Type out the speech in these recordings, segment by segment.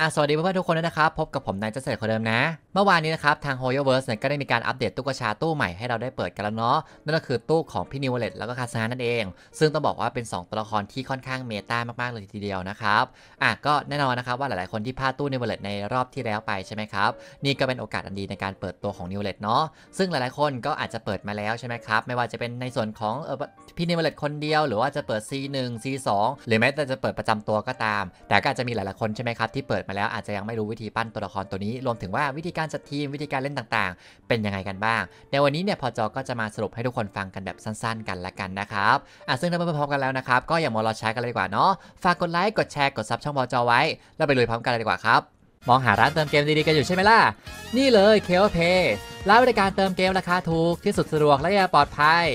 อ่ะสวัสดีเพื่อนๆทุกคนยนะครับ พบกับผมนายเจษฎคนเดิมนะ เมื่อวานนี้นะครับ ทาง h o y o v e r s e ก็ได้มีการอัปเดตตู้กระชาตู้ใหม่ ให้เราได้เปิดกันแล้วเนาะนั่นก็คือตู้ของพี่นิวเลตแล้วก็คาซานั่นเอง ซึ่งต้องบอกว่าเป็น 2ตัวละครที่ค่อนข้างเมตามากๆ เลยทีเดียวนะครับอ่ะก็แน่นอนนะครับว่าหลายๆคนที่พลาดตู้นิวเลตในรอบที่แล้วไปใช่ไหมครับนี่ก็เป็นโอกาสอันดีในการเปิดตัวของนิวเลตเนาะซึ่งหลายๆคนก็อาจจะเปิดมาแล้วใช่ไหมครับไม่ว่าจะเป็นในส่วนของเออพี่นิวเลตคนเดียวหรือว่าจะเปิด C1 C2 หรือแม้แต่จะเปิดประจำตัวก็ตาม แต่ก็อาจจะมีหลายๆคนใช่ไหมครับที่เปิดดมาแล้วอาจจะยังไม่รู้วิธีปั้นตัวละครตัวนี้ รวมถึงว่าวิธีการจัดทีมวิธีการเล่นต่างๆ เป็นยังไงกันบ้าง ในวันนี้เนี่ยพอจอก็จะมาสรุปให้ทุกคนฟังกันแบบสั้นๆ กันละกันนะครับอ่ะซึ่งถ้าเพ่พร้อมกันแล้วนะครับก็อย่ามารอช้ากันเลยดีกว่าเนาะฝากกดไลค์กดแชร์กดซับช่องพอจอไว้แล้วไปลุยพร้อมกันเลยดีกว่าครับมองหาร้านเติมเกมดีๆกันอยู่ใช่ไหมล่ะนี่เลยเคเอเพร้านบริการเติมเกมราคาถูกที่สุดสะดวกและปลอดภัย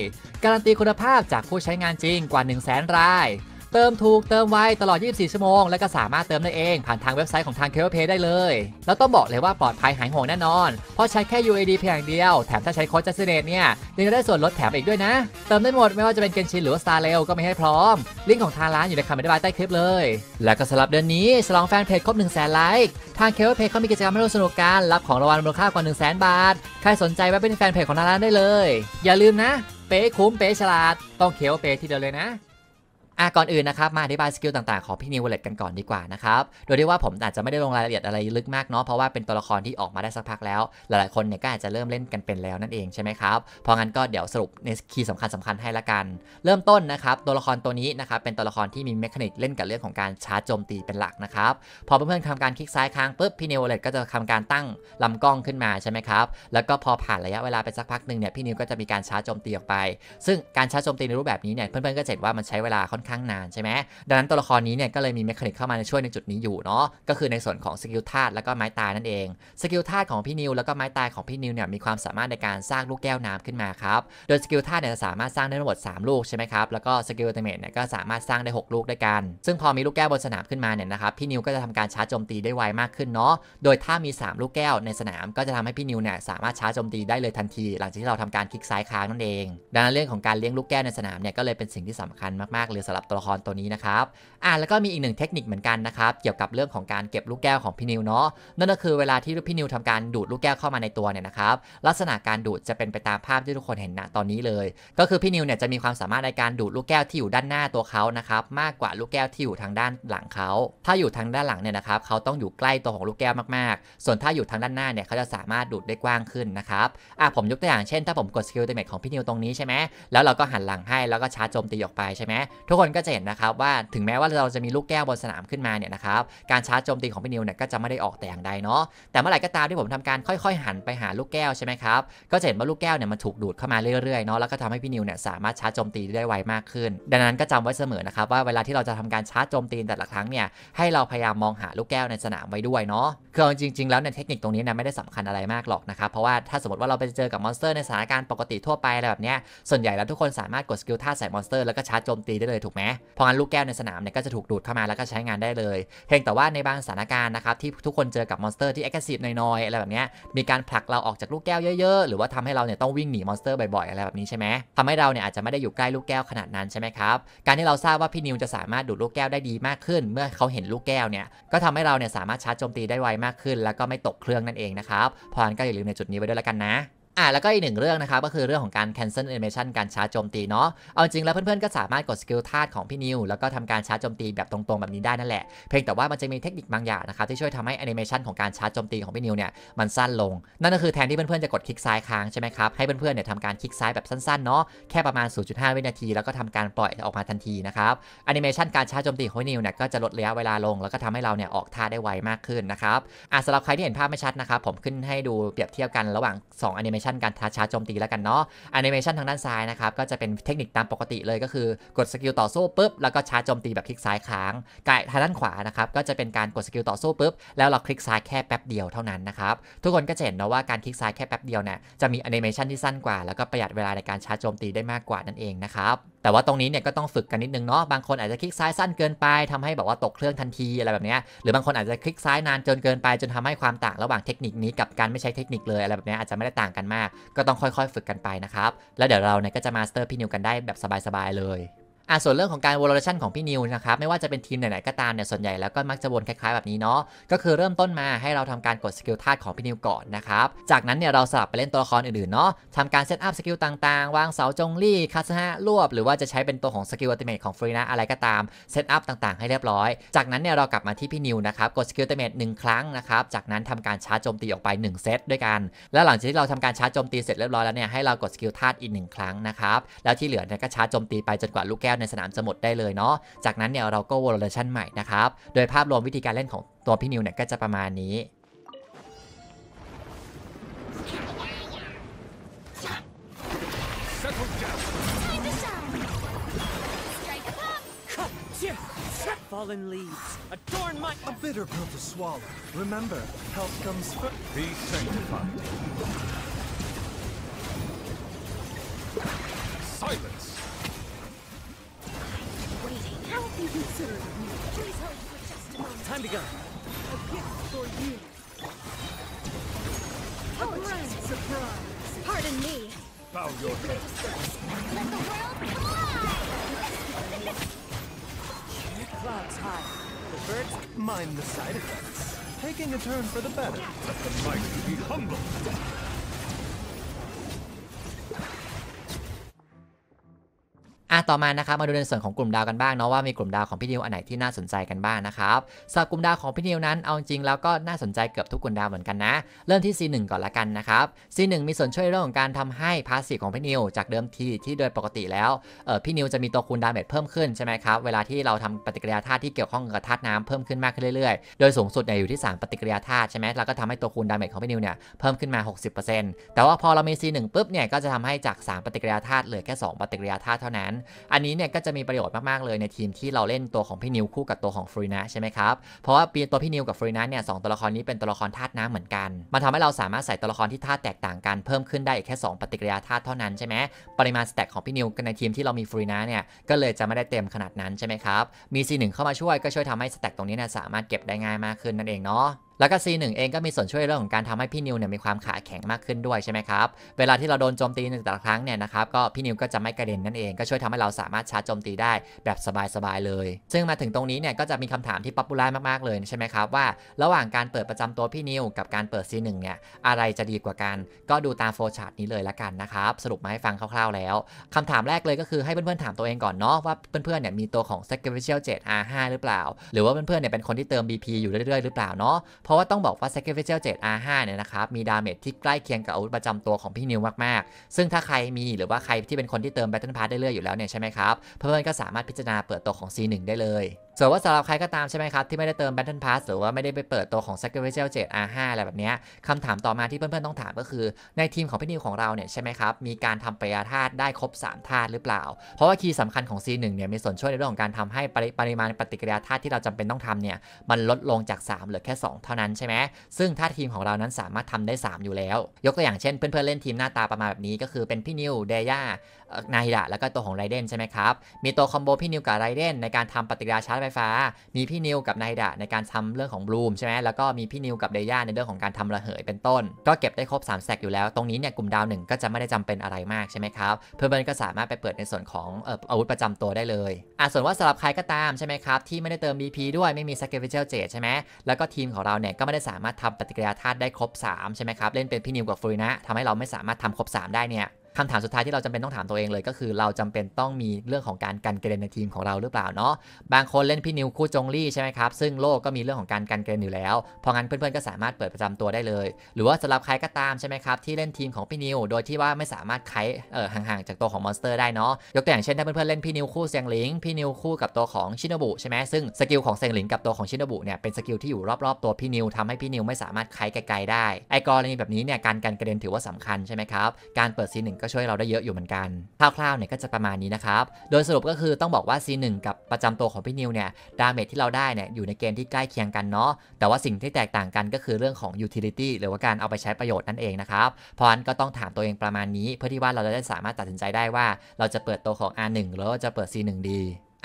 การันตีคุณภาพจากผู้ใช้งานจริงกว่า 1 0 0 0 0แสนรายเติมถูกเติมไวตลอด 24 ชั่วโมง และก็สามารถเติมได้เอง ผ่านทางเว็บไซต์ของทางเคเพ a y ได้เลย แล้วต้องบอกเลยว่าปลอดภัยหายห่วงแน่นอน เพราะใช้แค่ UAD เพียงเดียว แถมถ้าใช้โค้ดเจสเนตเนี่ย ยังได้ส่วนลดแถมอีกด้วยนะ เติมได้หมดไม่ว่าจะเป็นเกนชิน หรือว่าสตาร์เลก็ไม่ให้พร้อม ลิงก์ของทางร้านอยู่ในคำอธิบายใต้คลิปเลย และก็สำหรับเดือนนี้ฉลองแฟนเพจครบ1 0 0 0 0แสนไลค์ทางเคเบิลเพจเขามีกิจกรรมให้ร่วมสนุกกันรับของรางวัลมูลค่ากว่า1 0 0 0 0แสนบาท ใครสนใจไว้เป็นแฟนเพจของทางร้านได้เลย อย่าลืมนะ เป๊คุ้มเป๊ฉลาดต้องเคเบิลเพที่เดียวเลยนะอ่ะก่อนอื่นนะครับมาอธิบายสกิลต่างๆของพี่นิวเวลเลตกันก่อนดีกว่านะครับ โดยที่ว่าผมอาจจะไม่ได้ลงรายละเอียดอะไรลึกมากเนาะเพราะว่าเป็นตัวละครที่ออกมาได้สักพักแล้ว หลายๆคนเนี่ยก็อาจจะเริ่มเล่นกันเป็นแล้วนั่นเองใช่ไหมครับ เพราะงั้นก็เดี๋ยวสรุปในคีย์สำคัญสำคัญให้ละกัน เริ่มต้นนะครับตัวละครตัวนี้นะครับเป็นตัวละครที่มีเมคานิกเล่นกับเรื่องของการชาร์จโจมตีเป็นหลักนะครับ พอเพื่อนๆทำการคลิกซ้ายค้างปุ๊บพี่นิวเวลเลตก็จะทำการตั้งลำกล้องขึ้นมาใช่ไหมครับ แล้วก็พอผ่านระยะเวลาไปสักพักหนึ่งเนี่ยพี่นิวก็จะมีการชาร์จโจมตีออกไป ซึ่งการชาร์จโจมตีในรูปแบบนี้เนี่ยเพื่อนๆก็เห็นว่ามันใช้เวลาค่อนข้างนานใช่ไหมดังนั้นตัวละครนี้เนี่ยก็เลยมีเมคานิกเข้ามาในช่วยในจุดนี้อยู่เนาะก็คือในส่วนของสกิลธาตุแล้วก็ไม้ตายนั่นเองสกิลธาตุของพี่นิวแล้วก็ไม้ตายของพี่นิวเนี่ยมีความสามารถในการสร้างลูกแก้วน้ำขึ้นมาครับโดยสกิลธาตุเนี่ยสามารถสร้างได้ทั้งหมด3ลูกใช่ไหมครับแล้วก็สกิลเตเมทเนี่ยก็สามารถสร้างได้ 6 ลูกด้วยกันซึ่งพอมีลูกแก้วบนสนามขึ้นมาเนี่ยนะครับพี่นิวก็จะทำการชาร์จโจมตีได้ไวมากขึ้นเนาะโดยถ้ามี 3 ลูกแก้วในสนาม ก็จะทำให้พี่นิวเนี่ยสามารถชาร์จโจมตีได้เลยทันที หลังจากที่เราทำการคลิกซ้ายค้างนั่นเอง ดังนั้นเรื่องของการเลี้ยงลูกแก้วในสนามเนี่ยก็เลยเป็นสิ่งที่สำคัญมากๆเลยสำหรับับตัวละครตัวนี้นะครับอ่าแล้วก็มีอีกหนึ่งเทคนิคเหมือนกันนะครับเกี่ยวกับเรื่องของการเก็บลูกแก้วของพี่นิวเนาะนั่นก็คือเวลาที่พี่นิวทำการดูดลูกแก้วเข้ามาในตัวเนี่ยนะครับลักษณะการดูดจะเป็นไปตามภาพที่ทุกคนเห็นณตอนนี้เลย ก็คือพี่นิวเนี่ยจะมีความสามารถในการดูดลูกแก้วที่อยู่ด้านหน้าตัวเขานะครับมากกว่าลูกแก้วที่อยู่ทางด้านหลังเขาถ้าอยู่ทางด้านหลังเนี่ยนะครับเขาต้องอยู่ใกล้ตัวของลูกแก้วมากๆ ส่วนถ้าอยู่ทางด้านหน้าเนี่ยเขาจะสามารถดูดได้กว้างขึ้นนะครับอ่าผมยกตัวอย่างเช่นถ้าผมกดสกิลเดเมจของพี่นิวตรงนี้ใช่ไหมแล้วเราก็หันหลังให้แล้วก็ชาร์จโจมตีออกไปใช่ไหมทุกคนก็จะเห็นนะครับว่าถึงแม้ว่าเราจะมีลูกแก้วบนสนามขึ้นมาเนี่ยนะครับการชาร์จโจมตีของพี่นิวเนี่ยก็จะไม่ได้ออกแต่อย่างใดเนาะแต่เมื่อไหร่ก็ตามที่ผมทำการค่อยๆหันไปหาลูกแก้วใช่ไหมครับก็จะเห็นว่าลูกแก้วเนี่ยมันถูกดูดเข้ามาเรื่อยๆเนาะแล้วก็ทำให้พี่นิวเนี่ยสามารถชาร์จโจมตีได้ไวมากขึ้น ดังนั้นก็จำไว้เสมอนะครับว่าเวลาที่เราจะทำการชาร์จโจมตีแต่ละครั้งเนี่ยให้เราพยายามมองหาลูกแก้วในสนามไว้ด้วยเนาะคือจริง ๆ แล้วในเทคนิคตรงนี้นะไม่ได้สำคัญอะไรมากหรอกนะครับเพราะว่าถ้าสมมติว่าเราไปเจอกับมอนสเตอร์ในสถานการณ์ปกติทั่วไปอะไรแบบเนี้ยส่วนใหญ่แล้วทุกคนสามารถกดสกิลท่าใส่มอนสเตอร์แล้วก็ชาร์จโจมตีได้เลยถูกไหมเพราะงั้นลูกแก้วในสนามเนี่ยก็จะถูกดูดเข้ามาแล้วก็ใช้งานได้เลย เพียงแต่ว่าในบางสถานการณ์นะครับที่ทุกคนเจอกับมอนสเตอร์ที่แอคทีฟน้อยๆอะไรแบบนี้มีการผลักเราออกจากลูกแก้วเยอะๆหรือว่าทำให้เราเนี่ยต้องวิ่งหนีมอนสเตอร์บ่อยๆอะไรแบบนี้ใช่ไหมทำให้เราเนี่ยอาจจะไม่ได้อยู่ใกล้ลูกแก้วขนาดนั้นใช่ไหมครับการที่เราทราบว่าพี่นิวจะสามารถดูดลูกแก้วได้ดีมากขึ้น เมื่อเขาเห็นลูกแก้วเนี่ยก็ทำให้เราเนี่ยสามารถชาร์จโจมตีได้ไวมากขึ้น แล้วก็ไม่ตกเครื่องนั่นเองนะครับพรก็อย่าลืมในจุดนี้ไว้ด้วยแล้วกันนะอ่าแล้วก็อีกหนึ่งเรื่องนะครับก็คือเรื่องของการ cancel animation การชาร์จโจมตีเนาะ เอาจริงแล้วเพื่อนๆก็สามารถกดสกิลธาตุของพี่นิว แล้วก็ทำการชาร์จโจมตีแบบตรงๆแบบนี้ได้นั่นแหละ เพียงแต่ว่ามันจะมีเทคนิคบางอย่างนะครับที่ช่วยทำให้ a อนิเมชันของการชาร์จโจมตีของพี่นิวเนี่ยมันสั้นลง นั่นก็คือแทนที่เพื่อนๆจะกดคลิกซ้ายค้างใช่ไหมครับให้เพื่อนๆเนี่ยทำการคลิกซ้ายแบบสั้นๆเนาะแค่ประมาณ 0.5 วินาที แล้วก็ทำการปล่อยออกมาทันทีนะครับ a อนิเมชันการชาร์จโจมตีของพี่นิวเนี่ยก็จะลดระยะเวลาลงแล้วก็ทำให้เราเนี่ยออกท่าได้ไวมากขึ้นนะครับอ่ะสำหรับใครที่เห็นภาพไม่ชัดนะครับผมขึ้นให้ดูเปรียบเทียบกันระหว่าง2แอนิเมชันันการท้าชาโจมตีแล้วกันเนาะแอนิเมชันทางด้านซ้ายนะครับก็จะเป็นเทคนิคตามปกติเลยก็คือกดสกิลต่อสู้ปุ๊บแล้วก็ชาโจมตีแบบคลิกซ้ายค้างกายทางด้านขวานะครับก็จะเป็นการกดสกิลต่อสู้ปุ๊บแล้วเราคลิกซ้ายแค่แป๊บเดียวเท่านั้นนะครับทุกคนก็จะเห็นนะว่าการคลิกซ้ายแค่แป๊บเดียวเนี่ยจะมีแอนิเมชันที่สั้นกว่าแล้วก็ประหยัดเวลาในการชาโจมตีได้มากกว่านั่นเองนะครับแต่ว่าตรงนี้เนี่ย ก็ต้องฝึกกันนิดนึงเนาะ บางคนอาจจะคลิกซ้ายสั้นเกินไป ทำให้แบบว่าตกเครื่องทันทีอะไรแบบนี้ หรือบางคนอาจจะคลิกซ้ายนานจนเกินไปจนทำให้ความต่างระหว่างเทคนิคนี้ กับการไม่ใช้เทคนิคเลยอะไรแบบนี้อาจจะไม่ได้ต่างกันมาก ก็ต้องค่อยๆฝึกกันไปนะครับ แล้วเดี๋ยวเราเนี่ยก็จะมาสเตอร์พี่นิวกันได้แบบสบายๆเลยอ่ะส่วนเรื่องของการวอลเลชั i o ของพี่นิวนะครับ ไม่ว่าจะเป็นทีมไหนๆก็ตามเนี่ยส่วนใหญ่แล้วก็มักจะวนคล้ายๆแบบนี้เนาะก็คือเริ่มต้นมาให้เราทำการกดสกิลธาตุของพี่นิวก่อนนะครับ จากนั้นเนี่ยเราสลับไปเล่นตัวละครอื่นๆเนาะทำการเซตอัพสกิลต่างๆ วางเสาจงลี่คาสฮะรวบ หรือว่าจะใช้เป็นตัวของสกิลอัติเมทของฟรีนะอะไรก็ตามเซตอัพต่างๆ ให้เรียบร้อย จากนั้นเนี่ยเรากลับมาที่พี่นิวนะครับกดสกิลอัติเมทหนึ่งครั้งนะครับจากนั้นทำการชาร์จโจมตีออกไป1เซตด้วยกัน แล้วหลังจากที่เราทำการชาร์จโจมตีเสร็จเรียบร้อยแล้วเนี่ยให้เรากดสกิลธาตุอีกงครั้งนะครับแล้วที่เหลือเนี่ยก็ชาร์จโจมตีไปจนกว่าลูกแก้วในสนามจะหมดได้เลยเนาะ จากนั้นเนี่ยเราก็วอลเลชั่นใหม่นะครับ โดยภาพรวมวิธีการเล่นของตัวพี่นิวเนี่ยก็จะประมาณนี้ mind the side effects. Taking a turn for the better. Let the mighty be humble. ต่อมานะครับมาดูในส่วนของกลุ่มดาวกันบ้างเนาะว่า มีกลุ่มดาวของพี่นิวอันไหนที่น่าสนใจกันบ้างนะครับสำหรับกลุ่มดาวของพี่นิวนั้น เอาจริงแล้วก็น่าสนใจเกือบทุกกลุ่มดาวเหมือนกันนะ เริ่มที่ C1 ก่อนละกันนะครับ C1 มีส่วนช่วยเรื่องของการทำให้พาสซีฟของพี่นิวจากเดิมทีที่โดยปกติแล้วพี่นิวจะมีตัวคูณดาเมจเพิ่มขึ้นใช่ไหมครับเวลาที่เราทำปฏิกิริยาธาตุที่เกี่ยวข้องกับธาตุน้ำเพิ่มขึ้นมากขึ้นเรื่อยๆโดยสูงสุดเนี่ยอยู่ที่ 3 ปฏิกิริยาธาตุใช่ไหมแล้วก็ทำให้ตัวคูณดาเมจของพี่นิวเนี่ยเพิ่มขึ้นมา 60%แต่ว่าพอเรามี C1 ปุ๊บเนี่ยก็จะทำให้จาก3 ปฏิกิริยาธาตุเหลือแค่2ปฏิกิริยาธาตุเท่านั้นอันนี้เนี่ยก็จะมีประโยชน์มากๆเลยในทีมที่เราเล่นตัวของพี่นิวคู่กับตัวของฟรีนะใช่ไหมครับ เพราะว่าเปลี่ยนตัวพี่นิวกับฟรีนะเนี่ยสตัวละครนี้เป็นตัวละครธาตุน้ำเหมือนกัน มันทำให้เราสามารถใส่ตัวละครที่ธาตุแตกต่างกันเพิ่มขึ้นได้อีกแค่ 2 ปฏิกิริยาธาตุเท่านั้นใช่ไหม ปริมาณสแต็กของพี่นิวในทีมที่เรามีฟรีนะเนี่ยก็เลยจะไม่ได้เต็มขนาดนั้นใช่ไหมครับ มี C1 เข้ามาช่วยก็ช่วยทำให้สแต็กตรงนี้เนี่ยสามารถเก็บได้ง่ายมากขึ้นนั่นเองเนาะแล้วก็ C1 เองก็มีส่วนช่วยเรื่องของการทำให้พี่นิวเนี่ยมีความขาแข็งมากขึ้นด้วยใช่ไหมครับ เวลาที่เราโดนโจมตีในแต่ละครั้งเนี่ยนะครับก็พี่นิวก็จะไม่กระเด็นนั่นเองก็ช่วยทำให้เราสามารถชาร์จโจมตีได้แบบสบายๆเลย ซึ่งมาถึงตรงนี้เนี่ยก็จะมีคำถามที่ป๊อปปูล่ามากๆเลยใช่ไหมครับว่าระหว่างการเปิดประจำตัวพี่นิว กับการเปิด C1 เนี่ยอะไรจะดีกว่ากันก็ดูตามโฟล์ชาร์ตนี้เลยละกันนะครับสรุปมาให้ฟังคร่าวๆแล้ว คำถามแรกเลยก็คือให้เพื่อนๆถามตัวเองก่อนเนาะว่าเพื่อนๆเนี่ยมีตัวของ sacrificial 7 R5 หรือเปล่า หรือว่าเพื่อนๆเนี่ยเป็นคนที่เติม BP อยู่เรื่อยๆหรือเปล่าเนาะพราะว่าต้องบอกว่า Sacrificial 7 R5 เนี่ยนะครับมีดาเมจที่ใกล้เคียงกับอาวุธประจำตัวของพี่นิวมากๆ ซึ่งถ้าใครมีหรือว่าใครที่เป็นคนที่เติมแ b ต t t l พาร์ s ได้เรื่อยอยู่แล้วเนี่ยใช่ไหมครับ เพื่อนๆก็สามารถพิจารณาเปิดตัวของ C1 ได้เลย ส่วนว่าสำหรับใครก็ตามใช่ไหมครับ ที่ไม่ได้เติมแ b ต t t l พาร์ s หรือว่าไม่ได้ไปเปิดตัวของ Sacrificial 7 R5 อะไรแบบนี้คำถามต่อมาที่เพื่อนๆต้องถามก็คือในทีมของพี่นิวของเราเนี่ยใช่ไหมครับมีการทำปริยาธาตุได้ครบ3ธาตุหรือเปล่า เพราะว่าคีย์สำคัญของ C1 เนี่ยมีส่วนช่วยในเรื่องของการทำให้ปริมาณปฏิกิริยาธาตุที่เราจำเป็นต้องทำเนี่ยมันลดลงจาก3เหลือแค่2เท่านั้นนั้นใช่ไหม ซึ่งถ้าทีมของเรานั้นสามารถทำได้ 3 อยู่แล้ว ยกตัวอย่างเช่นเพื่อนๆเล่นทีมหน้าตาประมาณแบบนี้ก็คือเป็นพี่นิว เดย่านาฮิดะแล้วก็ตัวของไรเดนใช่ไหมครับ มีตัวคอมโบพี่นิวกับไรเดนในการทำปฏิกิริยาชาร์จไฟฟ้า มีพี่นิวกับนาฮิดะในการทำเรื่องของบลูมใช่ไหม แล้วก็มีพี่นิวกับเดย่าในเรื่องของการทำระเหยเป็นต้น ก็เก็บได้ครบ3แสกอยู่แล้ว ตรงนี้เนี่ย กลุ่มดาวหนึ่งก็จะไม่ได้จำเป็นอะไรมากใช่ไหมครับ เพื่อนๆก็สามารถไปเปิดในส่วนของอาวุธประจำตัวได้เลยอ่ะส่วนว่าสำหรับใครก็ตามใช่ไหมครับที่ไม่ได้เติม BP ด้วยไม่มีสกิลเฟเชลเจใช่ไหมแล้วก็ทีมของเราเนี่ยก็ไม่ได้สามารถทำปฏิกิริยาธาตุได้ครบ 3ใช่ไหมครับเล่นเป็นพี่นิวกับฟรินะทำให้เราไม่สามารถทำครบ 3 ได้เนี่ยคำถามสุดท้ายที่เราจำเป็นต้องถามตัวเองเลยก็คือ เราจำเป็นต้องมีเรื่องของการกันเกรนในทีมของเราหรือเปล่าเนาะบางคนเล่นพี่นิวคู่จงลี่ใช่ไหมครับซึ่งโลกก็มีเรื่องของการกันเกรนอยู่แล้ว เพราะงั้นเพื่อนๆก็สามารถเปิดประจำตัวได้เลย หรือว่าสำหรับใครก็ตามใช่ไหมครับที่เล่นทีมของพี่นิวโดยที่ว่าไม่สามารถไคเออห่างๆจากตัวของมอนสเตอร์ได้เนาะยกตัวอย่างเช่นถ้าเพื่อนๆเล่นพี่นิวคู่เซียงหลิงพี่นิวคู่กับตัวของชินบุใช่ไหมซึ่งสกิลของเซียงหลิงกับตัวของชินบุเนี่ยเป็นสกิลที่อยู่รอบๆตัวพี่นิวทำให้พี่นิวไม่สามารถไคไกลๆได้ไอกรณีแบบนี้เนี่ยการกันกรนถือว่าสำคัญใช่ไหมครับการเปิดซีหนึ่งก็ช่วยเราได้เยอะอยู่เหมือนกันคร่าวๆ เนี่ยก็จะประมาณนี้นะครับ โดยสรุปก็คือต้องบอกว่า C1 กับประจำตัวของพี่นิวเนี่ย ดาเมจที่เราได้เนี่ย อยู่ในเกณฑ์ที่ใกล้เคียงกันเนาะ แต่ว่าสิ่งที่แตกต่างกันก็คือเรื่องของ utility หรือว่าการเอาไปใช้ประโยชน์นั่นเองนะครับ เพราะนั้นก็ต้องถามตัวเองประมาณนี้เพื่อที่ว่าเราจะได้สามารถตัดสินใจได้ว่าเราจะเปิดตัวของ R1 หรือว่าจะเปิด C1 ดี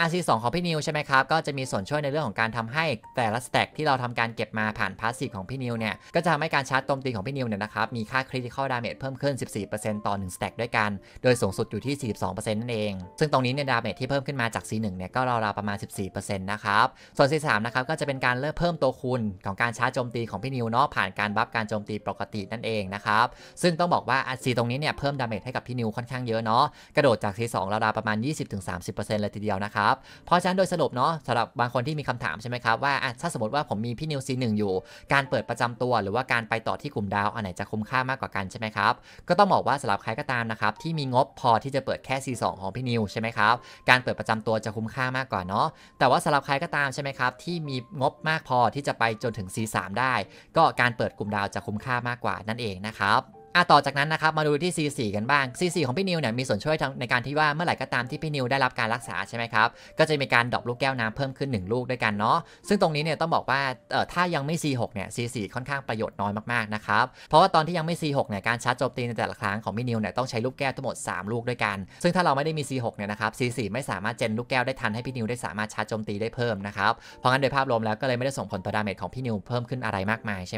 RC2 ของพี่นิวใช่ไหมครับ ก็จะมีส่วนช่วยในเรื่องของการทำให้แต่ละสแต็กที่เราทำการเก็บมาผ่านพาสซีฟของพี่นิวเนี่ย ก็จะทำให้การชาร์จโจมตีของพี่นิวเนี่ยนะครับ มีค่าคริติคอลดาเมจเพิ่มขึ้น 14%ต่อ1สแต็กด้วยกัน โดยสูงสุดอยู่ที่ 42%นั่นเอง ซึ่งตรงนี้เนี่ยดาเมจที่เพิ่มขึ้นมาจาก C1 เนี่ย ก็ราวๆประมาณ 14%นะครับ ส่วน C3 นะครับ ก็จะเป็นการเิเพิ่มตัวคูณของการชาร์จโจมตีของพี่นิวเนาะผ่านการบัฟการโจมตีปกตินั่นเองนะครับซึ่งต้องบอกว่า RC ตรงนี้เนี่ยเพิ่มดาเมจให้กับพี่นิวค่อนข้างเยอะเนาะกระโดดจาก C2 ราวๆประมาณ20-30%เลยทีเดียวนะครับับเพราะฉะนั้นโดยสรุปเนาะสำหรับบางคนที่มีคำถามใช่ไหมครับว่าถ้าสมมติว่าผมมีพี่นิวซีหนึ่งอยู่ การเปิดประจำตัวหรือว่าการไปต่อที่กลุ่มดาวอันไหนจะคุ้มค่ามากกว่ากันใช่ไหมครับก็ต้องบอกว่าสำหรับใครก็ตามนะครับที่มีงบพอที่จะเปิดแค่ C2 ของพี่นิวใช่ไหมครับการเปิดประจำตัวจะคุ้มค่ามากกว่าเนาะแต่ว่าสำหรับใครก็ตามใช่ไหมครับที่มีงบมากพอที่จะไปจนถึง C3 ได้ ก็การเปิดกลุ่มดาวจะคุ้มค่ามากกว่านั่นเองนะครับอ่ะต่อจากนั้นนะครับมาดูที่ C4 กันบ้าง C4 ของพี่นิวเนี่ยมีส่วนช่วยในการที่ว่าเมื่อไหร่ก็ตามที่พี่นิวได้รับการรักษาใช่ไหมครับ ก็จะมีการดรอปลูกแก้วน้ำเพิ่มขึ้น 1 ลูกด้วยกันเนาะซึ่งตรงนี้เนี่ยต้องบอกว่าเอ่อถ้ายังไม่ C6 เนี่ย C4 ค่อนข้างประโยชน์น้อยมากๆนะครับเพราะว่าตอนที่ยังไม่ C6 เนี่ยการชาร์จโจมตีในแต่ละครั้งของพี่นิวเนี่ยต้องใช้ลูกแก้วทั้งหมด3 ลูกด้วยกัน ซึ่งถ้าเราไม่ได้มี C6 เนี่ยนะครับ C4 ไม่สามารถเจนลูกแก้วได้ทันให้พี่นิวได้สามารถชาร์จโจมตีได้เพิ่มนะครับเพราะงั้นโดยภาพรวมแล้วก็เลยไม่ได้ส่งผลต่อดาเมจของพี่นิวเพิ่มขึ้นอะไรมากมายใช่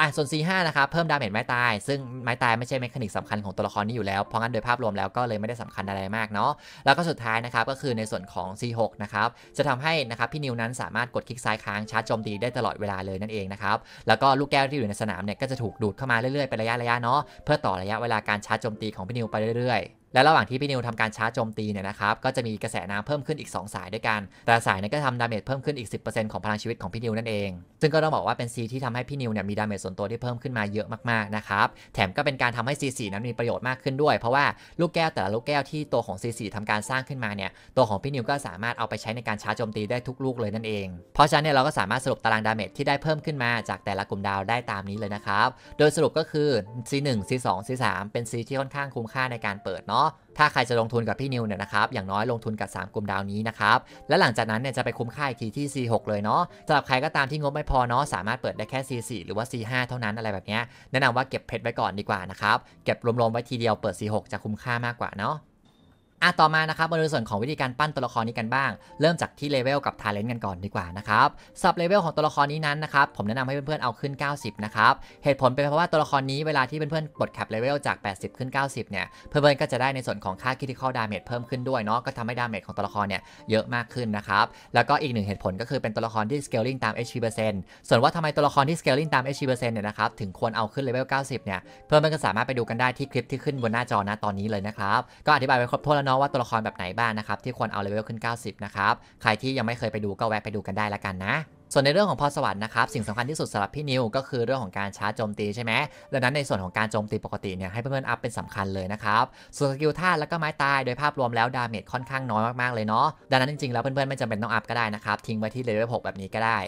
อ่ะส่วน C5 นะครับเพิ่มดาเมจไม่ตายซึ่งไม้ตาย ไม่ใช่ เมคานิกสำคัญ ของตัวละครนี้อยู่แล้ว เพราะงั้น โดย ภาพ รวม แล้วก็เลยไม่ได้สำคัญอะไรมาก เนาะ แล้วก็สุดท้าย นะครับ ก็คือในส่วนของ C6 นะ ครับ จะทำให้นะครับพี่ นิวนั้นสามารถกดคลิกซ้ายค้างชาร์จโจม ตี ได้ตลอดเวลา เลย นั่นเอง นะ ครับ แล้วก็ลูกแก้วที่อยู่ในสนามเนี่ยก็จะถูกดูดเข้ามาเรื่อยๆเป็นระยะๆเนาะ เพื่อต่อระยะเวลาการชาร์จโจมตีของพี่นิวไปเรื่อย ๆและระหว่างที่พี่นิวทำการชาร์จโจมตีเนี่ยนะครับก็จะมีกระแสน้ำเพิ่มขึ้นอีก2สายด้วยกันแต่สายนั้นก็ทำดาเมจเพิ่มขึ้นอีก 10%ของพลังชีวิตของพี่นิวนั่นเอง ซึ่งก็ต้องบอกว่าเป็นซีที่ทำให้พี่นิวเนี่ยมีดาเมจส่วนตัวที่เพิ่มขึ้นมาเยอะมากๆนะครับแถมก็เป็นการทำให้ซีสีนั้นมีประโยชน์มากขึ้นด้วยเพราะว่าลูกแก้วแต่ละลูกแก้วที่ตัวของซีสีทำการสร้างขึ้นมาเนี่ยตัวของพี่นิวก็สามารถเอาไปใช้ในการชาร์จโจมตีได้ทุกลูกเลยนั่นเอง เพราะฉะนั้นเนี่ยเราก็สามารถสรุปตารางดาเมจที่ได้เพิ่มขึ้นมา จากแต่ละกลุ่มดาวได้ตามนี้เลยนะครับโดยสรุปก็คือ C1 C2 C3 เป็น C ที่ค่อนข้างคุ้มค่าในการเปิดเนาาะถ้าใครจะลงทุนกับพี่นิวเนี่ยนะครับ อย่างน้อยลงทุนกับ 3 กลุ่มดาวนี้นะครับ และหลังจากนั้นเนี่ยจะไปคุ้มค่าอีกทีที่ C6 เลยเนาะสำหรับใครก็ตามที่งบไม่พอเนาะสามารถเปิดได้แค่ C4 หรือว่า C5 เท่านั้นอะไรแบบนี้ แนะนำว่าเก็บเพชรไว้ก่อนดีกว่านะครับ เก็บรวมๆไว้ทีเดียวเปิด C6 จะคุ้มค่ามากกว่าเนาะอ่ะต่อมานะครับมาดูส่วนของวิธีการปั้นตัวละครนี้กันบ้างเริ่มจากที่เลเวลกับทาเลนต์กันก่อนดีกว่านะครับสับเลเวลของตัวละครนี้นั้นนะครับผมแนะนำให้เพื่อนๆเอาขึ้น 90 นะครับเหตุผลเป็นเพราะว่าตัวละครนี้เวลาที่เพื่อนๆกดแคปเลเวลจาก 80 ขึ้น 90 เนี่ยเพื่อนๆก็จะได้ในส่วนของค่าคิติคอลดาเมจเพิ่มขึ้นด้วยเนาะก็ทำให้ดาเมจของตัวละครเนี่ยเยอะมากขึ้นนะครับแล้วก็อีกหนึ่งเหตุผลก็คือเป็นตัวละครที่ scaling ตาม HP เปอร์เซ็นต์ส่วนว่าทำไมตัวละครที่เกลลิ่งตาม HP เปอร์เซ็นต์เนี่ยนะครับถึงควรเอาขึ้นเลเวล90เนี่ยเพื่อนๆก็สามารถไปดูกันได้ที่คลิปที่ขึ้นบนหน้าจอนะตอนนี้เลยนะครับก็อธิบายไว้ครบถ้วนแล้วเนาะว่าตัวละครแบบไหนบ้างนะครับที่ควรเอาเลเวลขึ้น 90 นะครับใครที่ยังไม่เคยไปดูก็แวะไปดูกันได้ละกันนะ ส่วนในเรื่องของพรสวรรค์นะครับสิ่งสำคัญที่สุดสำหรับพี่นิว ก็คือเรื่องของการชาร์จโจมตีใช่ไหมดังนั้นในส่วนของการโจมตีปกติเนี่ยให้เพื่อนๆอัพเป็นสำคัญเลยนะครับส่วนสกิลท่าแล้วก็ไม้ตายโดยภาพรวมแล้วดาเมจค่อนข้างน้อยมากๆเลยเนาะดังนั้นจริงๆแล้วเพื่อนๆไม่จำเป็นต้องอัพก็ได้นะครับ ทิ้งไว้ที่เลเวล 6 แบบนี้ก็ได้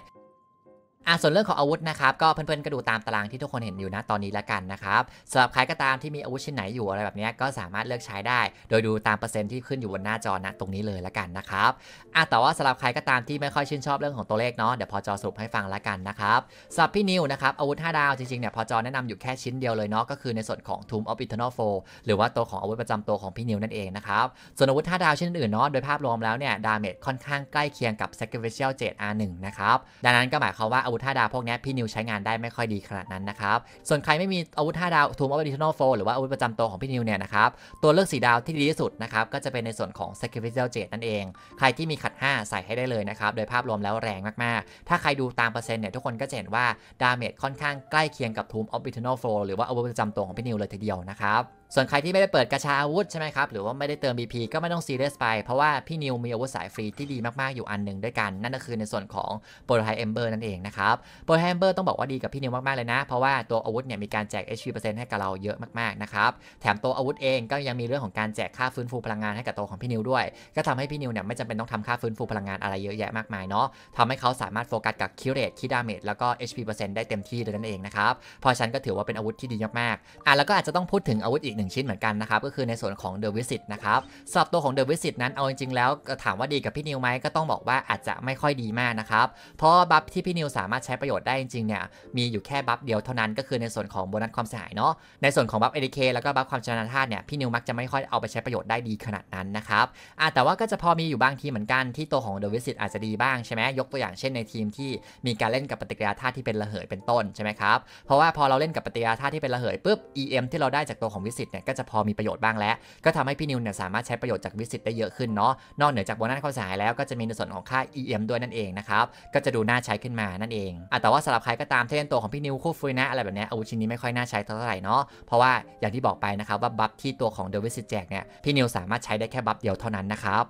อ่ะส่วนเรื่องของอาวุธนะครับก็เพื่อนๆก็ดูตามตารางที่ทุกคนเห็นอยู่นะตอนนี้แล้วกันนะครับสำหรับใครก็ตามที่มีอาวุธชิ้นไหนอยู่อะไรแบบนี้ก็สามารถเลือกใช้ได้ โดยดูตามเปอร์เซ็นต์ที่ขึ้นอยู่บนหน้าจอนะตรงนี้เลยแล้วกันนะครับอ่ะแต่ว่าสำหรับใครก็ตามที่ไม่ค่อยชื่นชอบเรื่องของตัวเลขเนาะเดี๋ยวพอจอสรุปให้ฟังแล้วกันนะครับสำหรับพี่นิวนะครับอาวุธ5ดาวจริงๆเนี่ยพอจอแนะนำอยู่แค่ชิ้นเดียวเลยเนาะก็คือในส่วนของ Tomb of Eternal Foe หรือว่าตัวของอาวุธประจำตัวของพี่นิวนั่นเองนะครับส่วนอาวุธ5ดาวชิ้นอื่นเนาะโดยภาพรวมแล้วเนี่ยดาเมจค่อนข้างใกล้เคียงกับ Sacrificial R1 นะครับดังนั้นก็หมายความว่าวุธ5ดาวพวกนี้พี่นิวใช้งานได้ไม่ค่อยดีขนาดนั้นนะครับ ส่วนใครไม่มีอาวุธ 5 ดาวทูมออฟดิชันอลโฟหรือว่าอาวุธประจำตัวของพี่นิวเนี่ยนะครับ ตัวเลือกสีดาวที่ดีที่สุดนะครับ ก็จะเป็นในส่วนของ Sacrificial j a d นั่นเอง ใครที่มีขัด 5 ใส่ให้ได้เลยนะครับ โดยภาพรวมแล้วแรงมากๆ ถ้าใครดูตามเปอร์เซ็นต์เนี่ยทุกคนก็จะเห็นว่าดาเมจค่อนข้างใกล้เคียงกับทูมออฟดิชันอลโฟหรือว่าอาวุธประจำตัวของพี่นิวเลยทีเดียวนะครับ ส่วนใครที่ไม่ได้เปิดกระชาอาวุธใช่ไหมครับหรือว่าไม่ได้เติม BP ก็ไม่ต้องซีเรียสไปเพราะว่าพี่นิวมีอาวุธสายฟรีที่ดีมากๆอยู่อันหนึ่งด้วยกันนั่นก็คือในส่วนของโปรไทเอมเบอร์นั่นเองนะครัับโปรแฮมเบอร์ต้องบอกว่าดีกับพี่นิวมากๆเลยนะ เพราะว่าตัวอาวุธเนี่ยมีการแจก HP ให้กับเราเยอะมากๆนะครับแถมตัวอาวุธเองก็ยังมีเรื่องของการแจกค่าฟื้นฟูพลังงานให้กับตัวของพี่นิวด้วยก็ทำให้พี่นิวเนี่ยไม่จำเป็นต้องทำค่าฟื้นฟูพลังงานอะไรเยอะแยะมากมายเนาะทำให้เขาสามารถโฟกัสกับคิวเรตคิดาเมจแล้วก็ HP ได้เต็มที่เลยนั่นเองนะครับพอฉันก็ถือว่าเป็นอาวุธที่ดีมากๆอ่ะแล้วก็อาจจะต้องพูดถึงอาวุธอีกหนึ่งชิ้นเหมือนกันนะครับก็คือในส่วนของเดอะวิสิตนะครับสำหรับตัวของเดอะวิสิตนั้นเอาจริงๆแล้วถามว่าดีกับพี่นิวไหมก็ต้องบอกว่าอาจจะไม่ค่อยดีมากนะครับเพราะบัฟที่พี่นิวสามารถใช้ประโยชน์ได้จริงๆเนี่ยมีอยู่แค่บัฟเดียวเท่านั้นก็คือในส่วนของโบนัสความเสียหายเนาะในส่วนของบัฟเอดเคแล้วก็บัฟความชนะธาตุเนี่ยพี่นิวมักจะไม่ค่อยเอาไปใช้ประโยชน์ได้ดีขนาดนั้นนะครับอ่าแต่ว่าก็จะพอมีอยู่บางทีเหมือนกันที่ตัวของเดวิสิตอาจจะดีบ้างใช่ไหมยกตัวอย่างเช่นในทีมที่มีการเล่นกับปฏิกิริยาธาตุที่เป็นระเหยเป็นต้นใช่ไหมครับเพราะว่าพอเราเล่นกับปฏิกิริยาธาตุที่เป็นระเหยปุ๊บ EM ที่เราได้จากตัวของวิสิตเนี่ยก็จะพอมีประโยชน์บ้างแล้วก็ทำให้พี่นิวเนี่ยสามารถใช้ประโยชน์จากวิสิตได้เยอะขึ้นเนาะนอกเหนือจากโบนัสความเสียหายแล้วก็จะมีในส่วนของค่า EM ด้วยนั่นเองนะครับก็จะดูน่าใช้ขึ้นมานั่นเองอ่ะแต่ว่าสำหรับใครก็ตามที่เลนตัวของพี่นิวคู่ฟุยนะ อะไรแบบนี้ อาวุธชิ้นนี้ไม่ค่อยน่าใช้เท่าไหร่เนาะเพราะว่าอย่างที่บอกไปนะครับว่าบัฟที่ตัวของเดวิสแจกเนี่ย พี่นิว สามารถใช้ได้แค่บัฟเดียวเท่านั้นนะครับ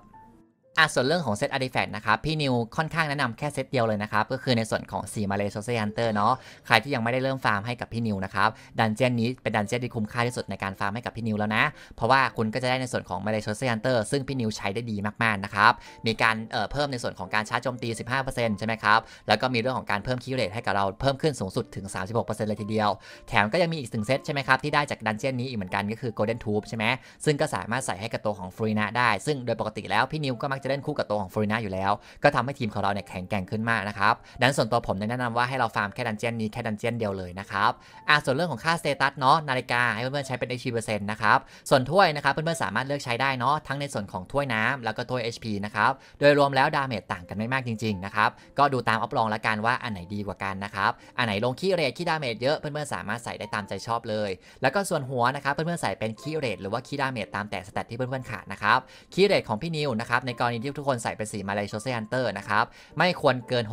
อ่ะส่วนเรื่องของเซตอาร์ติแฟกต์นะครับ พี่นิวค่อนข้างแนะนำแค่เซตเดียวเลยนะครับ ก็คือในส่วนของ4มาเลโซเซฮันเตอร์เนาะใครที่ยังไม่ได้เริ่มฟาร์มให้กับพี่นิวนะครับ ดันเจียนนี้เป็นดันเจียนที่คุ้มค่าที่สุดในการฟาร์มให้กับพี่นิวแล้วนะ เพราะว่าคุณก็จะได้ในส่วนของมาเลโซเซฮันเตอร์ซึ่งพี่นิวใช้ได้ดีมากๆนะครับมีการเออ่เพิ่มในส่วนของการชาร์จโจมตี 15%ใช่ไหมครับแล้วก็มีเรื่องของการเพิ่มคิวเรทให้กับเราเพิ่มขึ้นสูงสุดถึง 36%เลยทีเดียว แถมก็ยังมีอีกหนึ่งเซตใช่ไหมครับที่ได้จากดันเจียนนี้อีกเหมือนกันก็คือโกลเด้นทูบใช่ไหมซึ่งก็สามารถใส่ให้กับตัวของฟรีนาได้ซึ่งโดยปกติแล้วพี่นิวก็มักจะเล่นคู่กับตัวของฟอรินาอยู่แล้ว ก็ทำให้ทีมของเราเนี่ยแข็งแกร่งขึ้นมากนะครับ ดังนั้นส่วนตัวผมแนะนำว่าให้เราฟาร์มแค่ดันเจียนนี้แค่ดันเจียนเดียวเลยนะครับอ่าส่วนเรื่องของค่าสเตตัสเนาะนาฬิกาให้เพื่อนๆ ใช้เป็นไอชีเปอร์เซ็นต์นะครับ ส่วนถ้วยนะครับเพื่อนๆสามารถเลือกใช้ได้เนาะทั้งในส่วนของถ้วยน้ำแล้วก็ถ้วย HP นะครับ โดยรวมแล้วดาเมจต่างกันไม่มากจริงๆนะครับก็ดูตามอัปลองละกันว่าอันไหนดีกว่ากันนะครับอันไหนลงคีเรทคีดาเมจเยอะเพื่อนๆสามารถใส่ได้ตามใจชอบเลย แล้วก็ส่วนหัวนะครับเพื่อนๆใส่เป็นคีเรทหรือว่าคีดาเมจตามแต่สเตตที่เพื่อนๆขาดนะครับคีเรทของพี่นิวนะครับในกรนี้ที่ทุกคนใส่เป็นสีมาเลยโชเซฮันเตอร์นะครับ ไม่ควรเกิน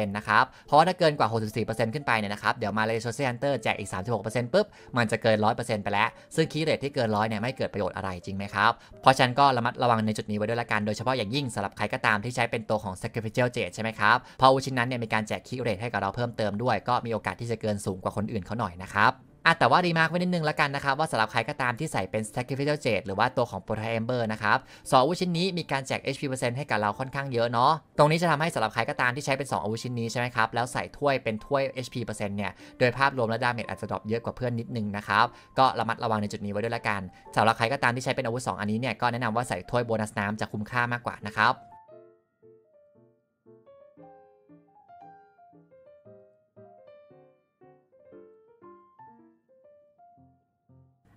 64%นะครับ เพราะว่าถ้าเกินกว่า 64%ขึ้นไปเนี่ยนะครับเดี๋ยวมาเลยโชเซฮันเตอร์แจกอีก 36%ปุ๊บ มันจะเกิน 100%ไปแล้ว ซึ่งคีเรทที่เกินร้อยเนี่ยไม่เกิดประโยชน์อะไรจริงไหมครับ เพราะฉะนั้นก็ระมัดระวังในจุดนี้ไว้ด้วยละกัน โดยเฉพาะอย่างยิ่งสำหรับใครก็ตามที่ใช้เป็นตัวของ sacrificial jade ใช่ไหมครับเพราะชิ้นนั้นเนี่ยมีการแจกคีเรทให้กับเราเพิ่มเติมด้วยก็มีโอกาสที่จะเกินสูงกว่าคนอื่นเขาหน่อยนะครับอ่ะแต่ว่ารีมาร์กไว้นิดนึงแล้วกันนะครับ ว่าสำหรับใครก็ตามที่ใส่เป็น Sacrificial Jade หรือว่าตัวของ p r o t a Ember นะครับ สองอาวุธชิ้นนี้มีการแจก HP เปอร์เซ็นต์ให้กับเราค่อนข้างเยอะเนาะ ตรงนี้จะทำให้สำหรับใครก็ตามที่ใช้เป็น 2 อาวุธชิ้นนี้ใช่ไหมครับ แล้วใส่ถ้วยเป็นถ้วย HP เปอร์เซ็นต์เนี่ย โดยภาพรวมและดาเมจอาจจะดรอปเยอะกว่าเพื่อนนิดนึงนะครับ ก็ระมัดระวังในจุดนี้ไว้ด้วยละกันสำหรับใครก็ตามที่ใช้เป็นอาวุธ2อันนี้เนี่ยก็แนะนำว่าใส่ถ้วยโบนัสน้ำจะคุ้มค่ามากกว่านะครับ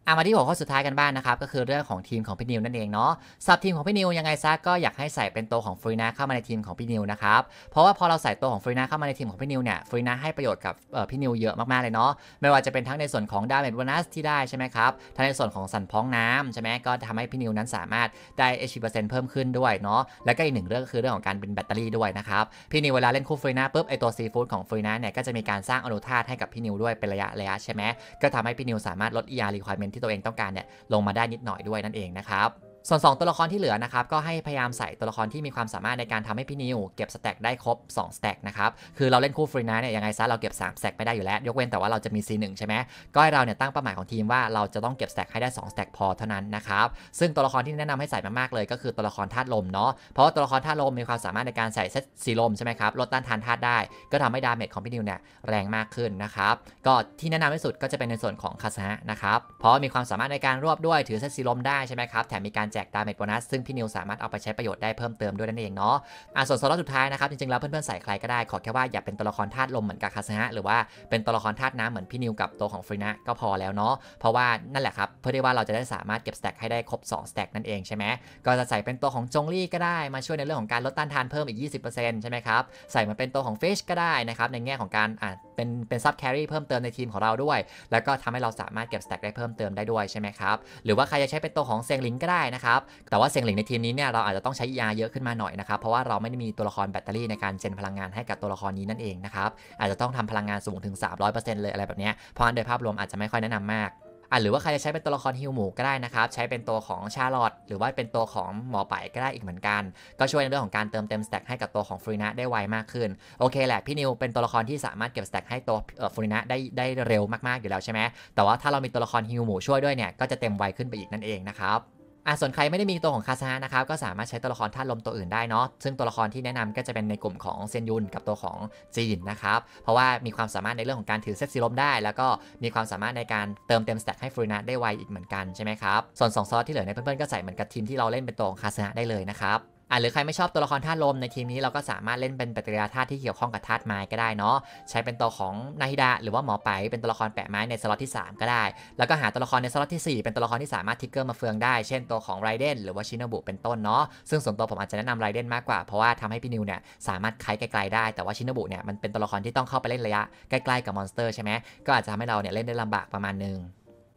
อามาที่หัวข้อสุดท้ายกันบ้างนนะครับก็คือเรื่องของทีมของพี่นิวนั่นเองเนาะสับทีมของพี่นิวยังไงซะก็อยากให้ใส่เป็นตัวของฟรีนาเข้ามาในทีมของพี่นิวนะครับเพราะว่าพอเราใส่ตัวของฟรีนาเข้ามาในทีมของพี่นิวเนี่ยฟรีนาให้ประโยชน์กับพี่นิวเยอะมากๆเลยเนาะไม่ว่าจะเป็นทั้งในส่วนของดาเมจโบนัสที่ได้ใช่ไหมครับทั้งในส่วนของสันพ้องน้ำใช่ไหมก็ทำให้พี่นิวนั้นสามารถได้เอชเปอร์เซ็นต์เพิ่มขึ้นด้วยเนาะแล้วก็อีกหนึ่งเรื่องก็คือเรื่องของการเป็นแบตเตอรี่ด้วยนะครับพี่นิวเวลาเล่นคู่ฟรีนาปุ๊บไอตัวซีฟู้ดของฟรีนาเนี่ยก็จะมีการสร้างอนุธาตให้กับพี่นิวด้วยเป็นระยะระยะใช่ไหมก็ทำให้พี่นิวสามารถลด ER r e q u i r e m เมนที่ตัวเองต้องการเนี่ยลงมาได้นิดหน่อยด้วยนั่นเองนะครับส่วน 2ตัวละครที่เหลือนะครับ ก็ให้พยายามใส่ตัวละครที่มีความสามารถในการทำให้พี่นิว เก็บสแต็กได้ครบ2สแต็กนะครับคือเราเล่นคู่ฟรีนะเนี่ยยังไงซะเราเก็บ3สแต็กไม่ได้อยู่แล้วยกเว้นแต่ว่าเราจะมี C1 ใช่ไหมก็ให้เราเนี่ยตั้งเป้าหมายของทีมว่า เราจะต้องเก็บสแต็กให้ได้2สแต็กพอเท่านั้นนะครับซึ่งตัวละครที่แนะนำให้ใส่มากๆเลย ก็คือตัวละครธาตุลมเนาะเพราะว่าตัวละครธาตุลมมีความสามารถในการใส่เซตสีลมใช่ไหมครับลดต้านทานธาตุได้ก็ทำให้ดาเมจของพี่นิวเนี่ยแรงมากขึ้นนะครับก็ที่แนะนำที่สุดก็จะเป็นในส่วนของคาสะนะครับเพราะมีความสามารถในการรวบด้วยถือเซตสีลมได้ใช่ไหมครับแถมมีการแจกดาเมจโบนัสซึ่งพี่นิวสามารถเอาไปใช้ประโยชน์ได้เพิ่มเติมด้วยนั่นเองเนาะอ่ะส่วนสล็อตสุดท้ายนะครับ จริงๆแล้วเพื่อนๆใส่ใครก็ได้ขอแค่ว่าอย่าเป็นตัวละครธาตุลมเหมือนกับคาสนะ หรือว่าเป็นตัวละครธาตุน้ำเหมือนพี่นิวกับตัวของฟรีนะก็พอแล้วเนาะเพราะว่านั่นแหละครับ เพื่อที่ว่าเราจะได้สามารถเก็บสแต็กให้ได้ครบ2สแต็กนั่นเองใช่ไหมก็จะใส่เป็นตัวของจงลี่ก็ได้มาช่วยในเรื่องของการลดต้านทานเพิ่มอีก 20%ใช่ไหมครับใส่มาเป็นตัวของเฟชก็ได้นะครับในแง่ของการอ่ะเป็นเป็นซับแครีเพิ่มเติมในทีมของเราด้วย แล้วก็ทำให้เราสามารถเก็บสแต็กได้เพิ่มเติมได้ด้วยใช่ไหมครับหรือว่าใครจะใช้เป็นตัวของเซงลิงก็ได้นะับครับแต่ว่าเซียงหลิงในทีมนี้เนี่ยเราอาจจะต้องใช้ยาเยอะขึ้นมาหน่อยนะครับเพราะว่าเราไม่ได้มีตัวละครแบตเตอรี่ในการเจนพลังงานให้กับตัวละครนี้นั่นเองนะครับอาจจะต้องทำพลังงานสูงถึง 300%เลยอะไรแบบนี้เพราะโดยภาพรวมอาจจะไม่ค่อยแนะนำมากอ่ะหรือว่าใครจะใช้เป็นตัวละครฮิวหมูก็ได้นะครับใช้เป็นตัวของชาลอตหรือว่าเป็นตัวของหมอไปก็ได้อีกเหมือนกัน ก็ช่วยในเรื่องของการเติมเต็มสแต็กให้กับตัวของฟรีนะได้ไวมากขึ้นโอเคแหละพี่นิวเป็นตัวละครที่สามารถเก็บสแต็กให้ตัวฟรีนะได้ได้เร็วมาก ๆ อยู่แล้วใช่ไหมแต่ว่าถ้าเรามีตัวละครฮิวหมูช่วยด้วยเนี่ยก็จะเต็มไวขึ้นไปอีกนั่นเองนะครับอ่าส่วนใครไม่ได้มีตัวของคาซานะครับก็สามารถใช้ตัวละครท่าลมตัวอื่นได้เนาะซึ่งตัวละครที่แนะนำก็จะเป็นในกลุ่มของเซนยุนกับตัวของจีนนะครับเพราะว่ามีความสามารถในเรื่องของการถือเซตซีลมได้ แล้วก็มีความสามารถในการเติมเต็มสแต็กให้ฟรูนาได้ไวอีกเหมือนกันใช่ไหมครับส่วน2ซอสที่เหลือในเพื่อนๆก็ใส่เหมือนกับทีมที่เราเล่นเป็นตัวของคาซาได้เลยนะครับหรือใครไม่ชอบตัวละครธาตุลมในทีมนี้เราก็สามารถเล่นเป็นปฏิกิริยาธาตุที่เกี่ยวข้องกับธาตุไม้ก็ได้เนาะใช้เป็นตัวของนาฮิดะหรือว่าหมอไปเป็นตัวละครแปะไม้ในสล็อตที่3 ก็ได้ แล้วก็หาตัวละครในสล็อตที่ 4 เป็นตัวละครที่สามารถทิกเกอร์มาเฟืองได้เช่นตัวของไรเดน หรือว่าชินบุเป็นต้นเนาะซึ่งส่วนตัวผมอาจจะแนะนำไรเดนมากกว่า เพราะว่าทำให้พี่นิวเนี่ยสามารถไกไกลได้ แต่ว่าชินบุเนี่ยมันเป็นตัวละครที่ต้องเข้าไปเล่นระยะ ใกล้ๆกับมอนสเตอร์ใช่ไหมก็อาจจะทำให้เราเนี่ยเล่นได้ลำบากประมาณนึง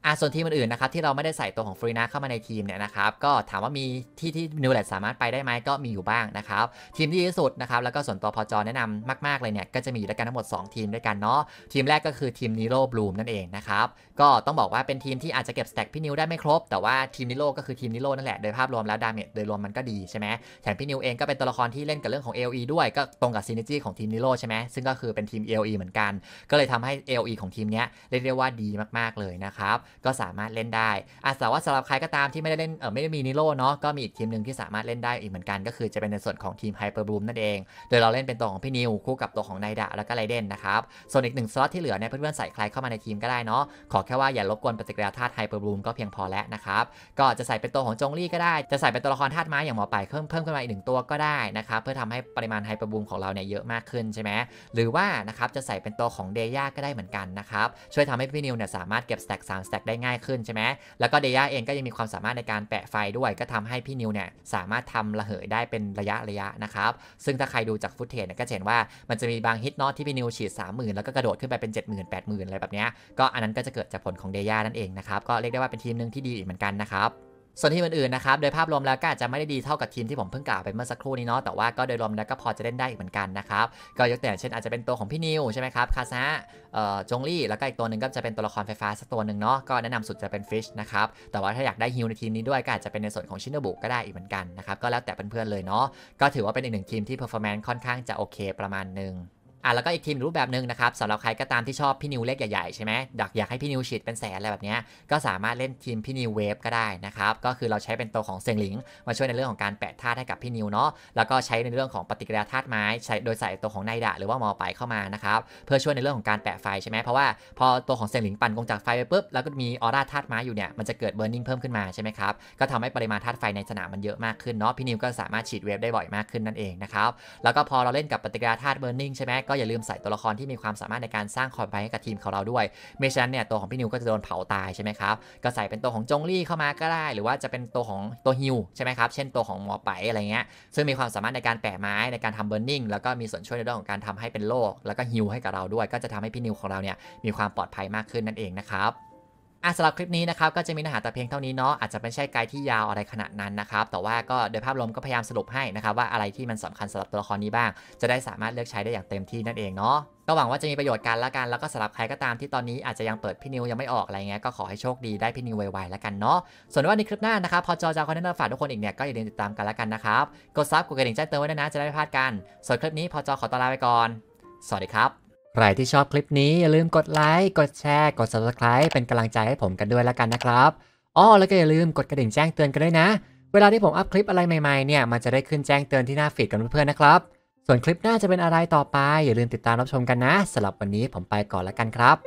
อ่ส่วนทีมอื่นๆนะครับที่เราไม่ได้ใส่ตัวของฟรีนาเข้ามาในทีมเนี่ยนะครับก็ถามว่ามีที่ที่นิวเลตสามารถไปได้ไหมก็มีอยู่บ้างนะครับ ทีมที่ดีที่สุดนะครับแล้วก็ส่วนตัวพอจอแนะนำมากๆเลยเนี่ยก็จะมีอยู่ด้วยกันทั้งหมด 2 ทีมด้วยกันเนาะทีมแรกก็คือทีมนิโรบลูมนั่นเองนะครับก็ต้องบอกว่าเป็นทีมที่อาจจะเก็บสแต็กพี่นิวได้ไม่ครบ แต่ว่าทีมนิโรก็คือทีมนิโรนั่นแหละโดยภาพรวมแล้วดาเมจโดยรวมมันก็ดีใช่ไหมแถมพี่นิวเองก็เป็นตัวละครที่เล่นกับเรื่องของ a o ด้วยก็ตรงกับซีนิจี้ของทีมนิโรใช่ไหมซึ่งก็คือเป็นทีม a o เหมือนกัน ก็เลยทำให้ a o ของทีมเนี้ยเรียกได้ว่าดีมากๆเลยนะครับก็สามารถเล่นได้ อาจจะว่าสำหรับใครก็ตามที่ไม่ได้เล่นเออไม่ได้มีนิโร่เนาะก็มีอีกทีมหนึ่งที่สามารถเล่นได้อีกเหมือนกัน ก็คือจะเป็นในส่วนของทีมไฮเปอร์บูมนั่นเอง โดยเราเล่นเป็นตัวของพี่นิว คู่กับตัวของไนดะแล้วก็ไรเดนนะครับ ส่วนอีกหนึ่งสล็อตที่เหลือเนี่ยเพื่อนๆใส่ใครเข้ามาในทีมก็ได้เนาะ ขอแค่ว่าอย่ารบกวนปฏิกิริยาธาตุไฮเปอร์บูมก็เพียงพอแล้วนะครับ ก็จะใส่เป็นตัวของจงลี่ก็ได้ จะใส่เป็นตัวละครธาตุไม้อย่างหมอไปเพิ่มเพิ่มขึ้นมาอีกหนึ่งตัวก็ได้นะครับเพื่อทำให้ปริมาณไฮเปอร์บูมของเราเนี่ยเยอะมากขึ้นใช่ไหมหรือว่านะครับจะใส่เป็นตัวของเดย่าก็ได้เหมือนกันนะครับช่วยทำให้พี่นิวเนี่ยสามารถเก็บสแต็กสามสตกได้ง่ายขึ้นใช่ไหม แล้วก็เดย่าเองก็ยังมีความสามารถในการแปะไฟด้วย ก็ทำให้พี่นิวเนี่ย สามารถทำระเหยได้เป็นระยะระยะนะครับ ซึ่งถ้าใครดูจากฟุตเทจเนี่ยก็เห็นว่ามันจะมีบางฮิตนอตที่พี่นิวฉีด 30,000 แล้วก็กระโดดขึ้นไปเป็น 70,000 80,000 อะไรแบบนี้ ก็อันนั้นก็จะเกิดจากผลของเดย่านั่นเองนะครับ ก็เรียกได้ว่าเป็นทีมหนึ่งที่ดีอีกเหมือนกันนะครับส่วนทีมอื่นๆนะครับโดยภาพรวมแล้วก็อาจจะไม่ได้ดีเท่ากับทีมที่ผมเพิ่งกล่าวไปเมื่อสักครู่นี้เนาะแต่ว่าก็โดยรวมแล้วก็พอจะเล่นได้อีกเหมือนกันนะครับก็ยกตัวอย่างเช่นอาจจะเป็นตัวของพี่นิวใช่ไหมครับคาซาจงลี่แล้วก็อีกตัวหนึ่งก็จะเป็นตัวละครไฟฟ้าสักตัวหนึ่งเนาะก็แนะนำสุดจะเป็นฟิชนะครับแต่ว่าถ้าอยากได้ฮิวในทีมนี้ด้วยก็อาจจะเป็นในส่วนของชินโนบุก็ได้อีกเหมือนกันนะครับก็แล้วแต่เพื่อนๆเลยเนาะก็ถือว่าเป็นอีกหนึ่งทีมที่เพอร์ฟอร์แมนซ์ค่อนข้างจะโอเค ประมาณหนึ่งแล้วก็อีกทีมรูปแบบหนึ่งนะครับสำหรับใครก็ตามที่ชอบพี่นิวเล็กใหญ่ๆใช่ไหมดักอยากให้พี่นิวฉีดเป็นแสนอะไรแบบนี้ก็สามารถเล่นทีมพี่นิวเวฟก็ได้นะครับก็คือเราใช้เป็นตัวของเซียงหลิงมาช่วยในเรื่องของการแปะธาตุให้กับพี่นิวเนาะแล้วก็ใช้ในเรื่องของปฏิกิริยาธาตุไม้ใช้โดยใส่ตัวของไนดะหรือว่ามอไปเข้ามานะครับเพื่อช่วยในเรื่องของการแปะไฟใช่ไหมเพราะว่าพอตัวของเซียงหลิงปั่นกงจากไฟไปปุ๊บแล้วก็มีออร่าธาตุไม้อยู่เนี่ยมันจะเกิดเบิร์นิ่งเพิ่มขึ้นมาใช่ไหมครับก็ทำให้ปริมาณธาตุไฟในสนามมันเยอะมากขึ้นเนาะพี่นิวก็สามารถฉีดเวฟได้บ่อยมากขึ้นนั่นเองนะครับแล้วก็พอเราเล่นกับปฏิกิริยาธาตุเบิร์นิ่งใช่ไหมก็อย่าลืมใส่ตัวละครที่มีความสามารถในการสร้างคอนดไปให้กับทีมของเราด้วยไม่ฉะนั้นเนี่ยตัวของพี่นิวก็จะโดนเผาตายใช่ไหมครับก็ใส่เป็นตัวของจงลี่เข้ามาก็ได้ หรือว่าจะเป็นตัวของตัวฮิวใช่ไหมครับเช่นตัวของหมอไปอะไรเงี้ย ซึ่งมีความสามารถในการแปะไม้ในการทำเบอร์นิ่งแล้วก็มีส่วนช่วยในเรื่องของการทำให้เป็นโลกแล้วก็ฮิวให้กับเราด้วย ก็จะทำให้พี่นิวของเราเนี่ยมีความปลอดภัยมากขึ้นนั่นเองนะครับอ่ะสำหรับคลิปนี้นะครับ ก็จะมีเนื้อหาแต่เพียงเท่านี้เนาะอาจจะไม่ใช่ไกด์ที่ยาวอะไรขนาดนั้นนะครับแต่ว่าก็โดยภาพรวมก็พยายามสรุปให้นะครับ ว่าอะไรที่มันสำคัญสำหรับตัวละครนี้บ้าง จะได้สามารถเลือกใช้ได้อย่างเต็มที่นั่นเองเนาะก็หวังว่าจะมีประโยชน์กันละกันแล้วก็สำหรับใครก็ตามที่ตอนนี้อาจจะยังเปิดพี่นิวยังไม่ออกอะไรเงี้ยก็ขอให้โชคดีได้พี่นิวไวๆแล้วกันเนาะส่วนว่าในคลิปหน้านะครับพอจอจะคอนเทนต์ฝากทุกคนอีกเนี่ยก็อย่าลืมติดตามกันละกันนะครับกดซับกดกระดิ่งแจ้งเตือนไว้ด้วยนะจะได้ไม่พลาดกันส่วนคลิปนี้พอจอขอตัวลาไปก่อนสวัสดีครับใครที่ชอบคลิปนี้อย่าลืมกดไลค์ กดแชร์ กด subscribe เป็นกำลังใจให้ผมกันด้วยแล้วกันนะครับอ้อแล้วก็อย่าลืมกดกระดิ่งแจ้งเตือนกันด้วยนะ เวลาที่ผมอัพคลิปอะไรใหม่ๆเนี่ย มันจะได้ขึ้นแจ้งเตือนที่หน้าฟีดกันเพื่อนๆนะครับ ส่วนคลิปหน้าจะเป็นอะไรต่อไป อย่าลืมติดตามรับชมกันนะสำหรับวันนี้ผมไปก่อนแล้วกันครับ